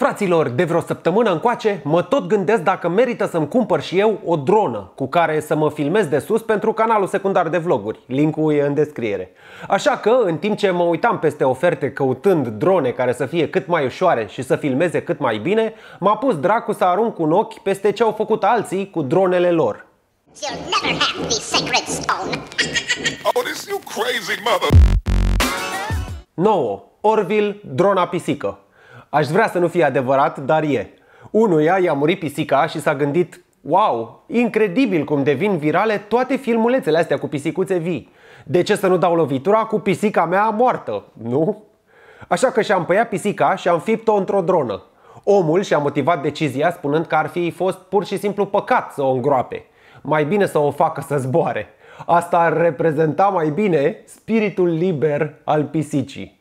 Fraților, de vreo săptămână încoace, mă tot gândesc dacă merită să-mi cumpăr și eu o dronă cu care să mă filmez de sus pentru canalul secundar de vloguri. Linkul e în descriere. Așa că, în timp ce mă uitam peste oferte căutând drone care să fie cât mai ușoare și să filmeze cât mai bine, m-a pus dracu să arunc un ochi peste ce au făcut alții cu dronele lor. You'll never have the sacred stone. oh, this you crazy mother. 9. Orville, drona pisică. Aș vrea să nu fie adevărat, dar e. Unuia i-a murit pisica și s-a gândit Wow, incredibil cum devin virale toate filmulețele astea cu pisicuțe vii. De ce să nu dau lovitura cu pisica mea moartă, nu? Așa că și am păiat pisica și am fipt o într-o dronă. Omul și-a motivat decizia spunând că ar fi fost pur și simplu păcat să o îngroape. Mai bine să o facă să zboare. Asta ar reprezenta mai bine spiritul liber al pisicii.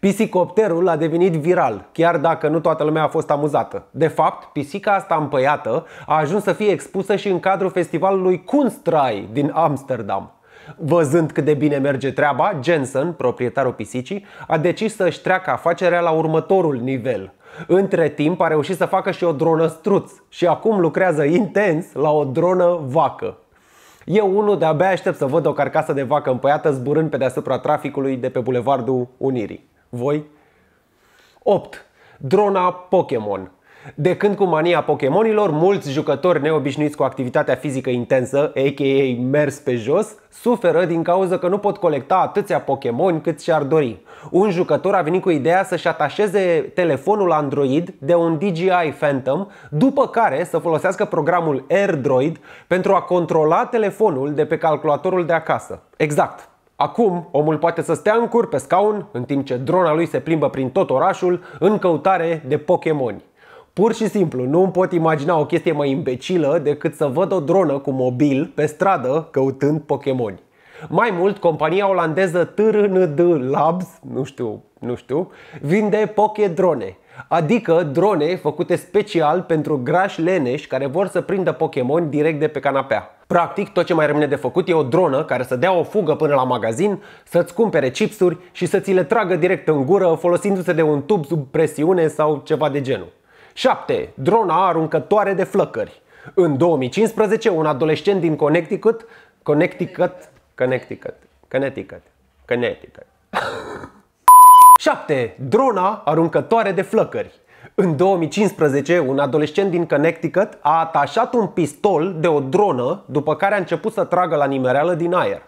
Pisicopterul a devenit viral, chiar dacă nu toată lumea a fost amuzată. De fapt, pisica asta împăiată a ajuns să fie expusă și în cadrul festivalului Kunstrai din Amsterdam. Văzând cât de bine merge treaba, Jensen, proprietarul pisicii, a decis să-și treacă afacerea la următorul nivel. Între timp a reușit să facă și o dronă struț și acum lucrează intens la o dronă vacă. Eu unul de-abia aștept să văd o carcasă de vacă împăiată zburând pe deasupra traficului de pe Bulevardul Unirii. Voi? 8. Drona Pokémon. De când cu mania Pokémonilor, mulți jucători neobișnuiți cu activitatea fizică intensă, a.k.a. mers pe jos, suferă din cauza că nu pot colecta atâția Pokémon cât și-ar dori. Un jucător a venit cu ideea să-și atașeze telefonul Android de un DJI Phantom, după care să folosească programul AirDroid pentru a controla telefonul de pe calculatorul de acasă. Exact, Acum, omul poate să stea în cur pe scaun, în timp ce drona lui se plimbă prin tot orașul, în căutare de Pokémoni. Pur și simplu, nu îmi pot imagina o chestie mai imbecilă decât să văd o dronă cu mobil pe stradă căutând Pokémoni. Mai mult, compania olandeză TRND Labs, nu știu, nu știu, vinde poche drone, Adică drone făcute special pentru grași leneși care vor să prindă Pokémon direct de pe canapea. Practic, tot ce mai rămâne de făcut e o dronă care să dea o fugă până la magazin, să-ți cumpere chipsuri și să ți le tragă direct în gură folosindu-se de un tub sub presiune sau ceva de genul. 7. Drona aruncătoare de flăcări În 2015, un adolescent din Connecticut, Connecticut Connecticut. Connecticut. Connecticut. 7. Drona aruncătoare de flăcări. În 2015, un adolescent din Connecticut a atașat un pistol de o dronă, după care a început să tragă la nimereală din aer.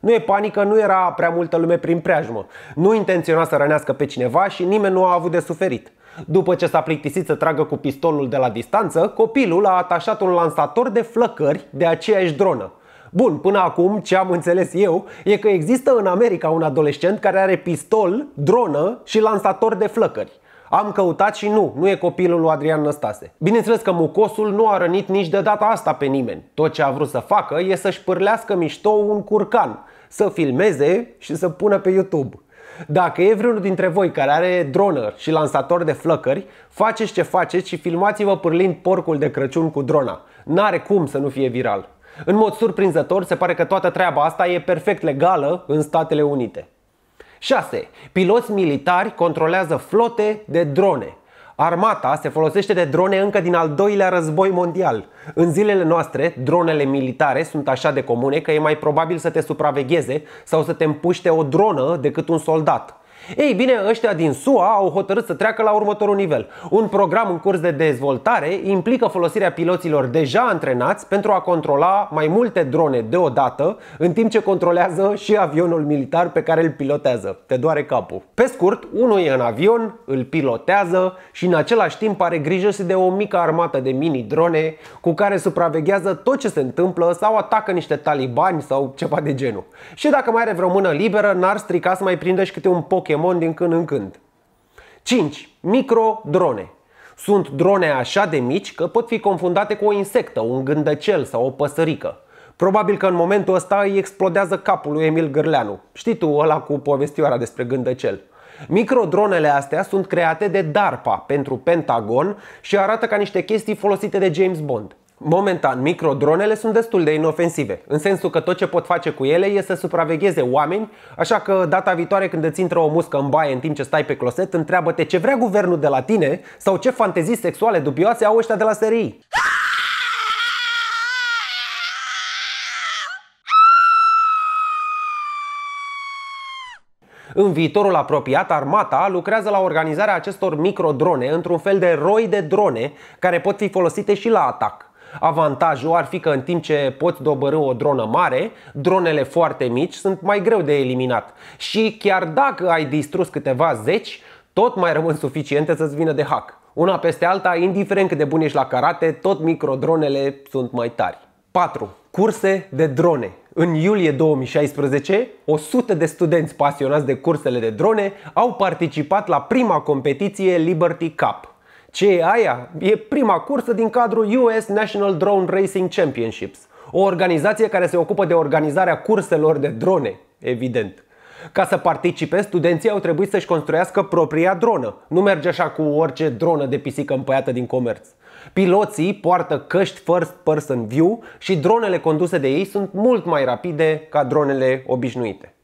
Nu e panică, nu era prea multă lume prin preajmă. Nu intenționa să rănească pe cineva și nimeni nu a avut de suferit. După ce s-a plictisit să tragă cu pistolul de la distanță, copilul a atașat un lansator de flăcări de aceeași dronă. Bun, până acum ce am înțeles eu e că există în America un adolescent care are pistol, dronă și lansator de flăcări. Am căutat și nu, nu e copilul lui Adrian Năstase. Bineînțeles că mucosul nu a rănit nici de data asta pe nimeni. Tot ce a vrut să facă e să-și pârlească mișto un curcan, să filmeze și să pună pe YouTube. Dacă e vreunul dintre voi care are dronă și lansator de flăcări, faceți ce faceți și filmați-vă pârlind porcul de Crăciun cu drona. N-are cum să nu fie viral. În mod surprinzător, se pare că toată treaba asta e perfect legală în Statele Unite. 6. Piloți militari controlează flote de drone. Armata se folosește de drone încă din al doilea război mondial. În zilele noastre, dronele militare sunt așa de comune că e mai probabil să te supravegheze sau să te împuște o dronă decât un soldat. Ei bine, ăștia din SUA au hotărât să treacă la următorul nivel. Un program în curs de dezvoltare implică folosirea piloților deja antrenați pentru a controla mai multe drone deodată, în timp ce controlează și avionul militar pe care îl pilotează. Te doare capul. Pe scurt, unul e în avion, îl pilotează și în același timp are grijă și de o mică armată de mini-drone cu care supraveghează tot ce se întâmplă sau atacă niște talibani sau ceva de genul. Și dacă mai are vreo mână liberă, n-ar strica să mai prindă și câte un poke Pokémon din când în când. 5. Microdrone. Sunt drone așa de mici că pot fi confundate cu o insectă, un gândăcel sau o păsărică. Probabil că în momentul ăsta îi explodează capul lui Emil Gârleanu. Știi tu ăla cu povestioara despre gândăcel. Microdronele astea sunt create de DARPA pentru Pentagon și arată ca niște chestii folosite de James Bond. Momentan, microdronele sunt destul de inofensive, în sensul că tot ce pot face cu ele este să supravegheze oameni, așa că data viitoare când îți intră o muscă în baie în timp ce stai pe closet, întreabă-te ce vrea guvernul de la tine sau ce fantezii sexuale dubioase au ăștia de la serii. În viitorul apropiat, armata lucrează la organizarea acestor microdrone într-un fel de roi de drone care pot fi folosite și la atac. Avantajul ar fi că în timp ce poți dobărâ o dronă mare, dronele foarte mici sunt mai greu de eliminat. Și chiar dacă ai distrus câteva zeci, tot mai rămân suficiente să-ți vină de hack. Una peste alta, indiferent cât de bun ești la karate, tot microdronele sunt mai tari. 4. Curse de drone. În iulie 2016, 100 de studenți pasionați de cursele de drone au participat la prima competiție Liberty Cup, ce e aia? E prima cursă din cadrul US National Drone Racing Championships, o organizație care se ocupă de organizarea curselor de drone, evident. Ca să participe, studenții au trebuit să-și construiască propria dronă. Nu merge așa cu orice dronă de pisică împăiată din comerț. Piloții poartă căști first person view și dronele conduse de ei sunt mult mai rapide ca dronele obișnuite.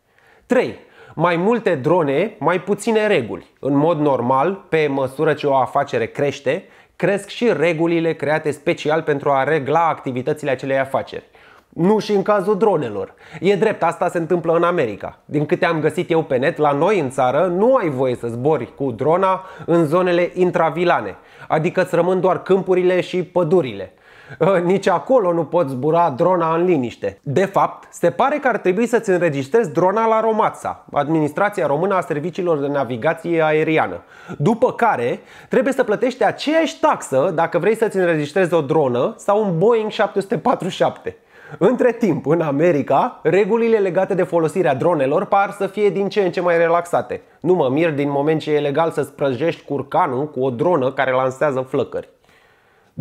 3 mai multe drone, mai puține reguli. În mod normal, pe măsură ce o afacere crește, cresc și regulile create special pentru a regla activitățile acelei afaceri. Nu și în cazul dronelor. E drept, asta se întâmplă în America. Din câte am găsit eu pe net, la noi în țară nu ai voie să zbori cu drona în zonele intravilane, adică îți rămân doar câmpurile și pădurile. Ă, nici acolo nu poți zbura drona în liniște. De fapt, se pare că ar trebui să-ți înregistrezi drona la Romața, Administrația Română a Serviciilor de Navigație Aeriană, după care trebuie să plătești aceeași taxă dacă vrei să-ți înregistrezi o dronă sau un Boeing 747. Între timp, în America, regulile legate de folosirea dronelor par să fie din ce în ce mai relaxate. Nu mă mir din moment ce e legal să-ți curcanul cu o dronă care lansează flăcări.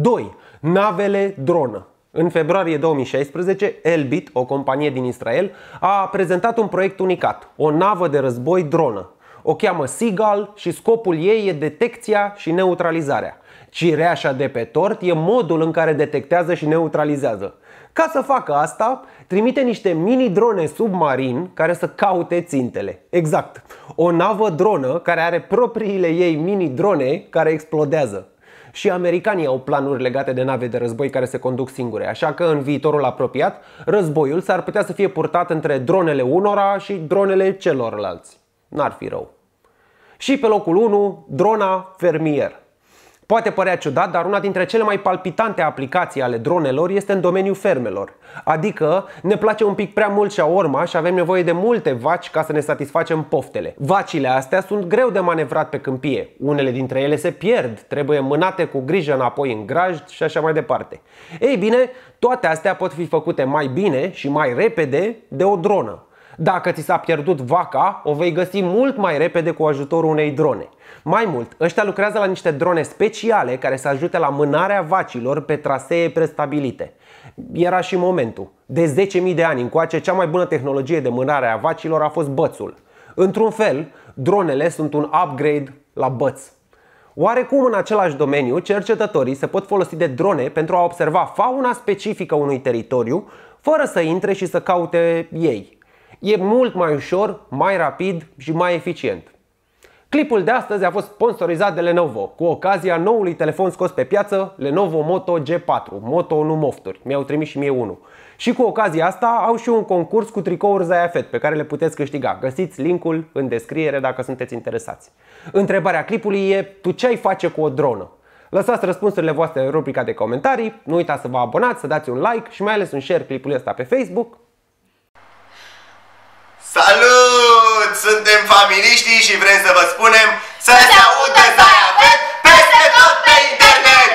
2. Navele dronă. În februarie 2016, Elbit, o companie din Israel, a prezentat un proiect unicat, o navă de război dronă. O cheamă Seagull și scopul ei e detecția și neutralizarea. Cireașa de pe tort e modul în care detectează și neutralizează. Ca să facă asta, trimite niște mini-drone submarin care să caute țintele. Exact, o navă dronă care are propriile ei mini-drone care explodează și americanii au planuri legate de nave de război care se conduc singure, așa că în viitorul apropiat, războiul s-ar putea să fie purtat între dronele unora și dronele celorlalți. N-ar fi rău. Și pe locul 1, drona fermier. Poate părea ciudat, dar una dintre cele mai palpitante aplicații ale dronelor este în domeniul fermelor. Adică ne place un pic prea mult urma și avem nevoie de multe vaci ca să ne satisfacem poftele. Vacile astea sunt greu de manevrat pe câmpie. Unele dintre ele se pierd, trebuie mânate cu grijă înapoi în grajd și așa mai departe. Ei bine, toate astea pot fi făcute mai bine și mai repede de o dronă. Dacă ți s-a pierdut vaca, o vei găsi mult mai repede cu ajutorul unei drone. Mai mult, ăștia lucrează la niște drone speciale care să ajute la mânarea vacilor pe trasee prestabilite. Era și momentul. De 10.000 de ani încoace, cea mai bună tehnologie de mânare a vacilor a fost bățul. Într-un fel, dronele sunt un upgrade la băț. Oarecum în același domeniu, cercetătorii se pot folosi de drone pentru a observa fauna specifică unui teritoriu, fără să intre și să caute ei e mult mai ușor, mai rapid și mai eficient. Clipul de astăzi a fost sponsorizat de Lenovo, cu ocazia noului telefon scos pe piață, Lenovo Moto G4, Moto nu mofturi, mi-au trimis și mie unul. Și cu ocazia asta au și un concurs cu tricouri Zaiafet pe care le puteți câștiga. Găsiți linkul în descriere dacă sunteți interesați. Întrebarea clipului e, tu ce ai face cu o dronă? Lăsați răspunsurile voastre în rubrica de comentarii, nu uitați să vă abonați, să dați un like și mai ales un share clipul ăsta pe Facebook suntem familiștii și vrem să vă spunem să se audă Zaia Vet peste tot pe internet!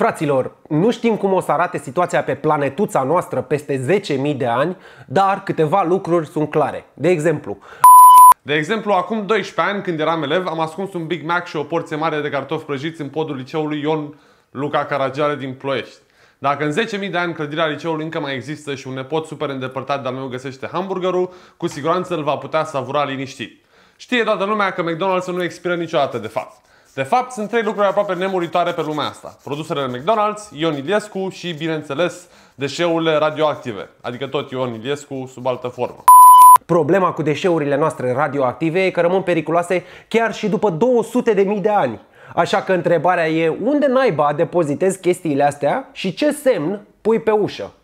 Fraților, nu știm cum o să arate situația pe planetuța noastră peste 10.000 de ani, dar câteva lucruri sunt clare. De exemplu, de exemplu, acum 12 ani, când eram elev, am ascuns un Big Mac și o porție mare de cartofi prăjiți în podul liceului Ion Luca Caragiale din Ploiești. Dacă în 10.000 de ani clădirea liceului încă mai există și un nepot super îndepărtat de-al meu găsește hamburgerul, cu siguranță îl va putea savura liniștit. Știe toată lumea că McDonald's nu expiră niciodată, de fapt. De fapt, sunt trei lucruri aproape nemuritoare pe lumea asta. Produsele McDonald's, Ion Iliescu și, bineînțeles, deșeurile radioactive, adică tot Ion Iliescu sub altă formă. Problema cu deșeurile noastre radioactive e că rămân periculoase chiar și după 200.000 de ani. Așa că întrebarea e unde naiba depozitezi chestiile astea și ce semn pui pe ușă?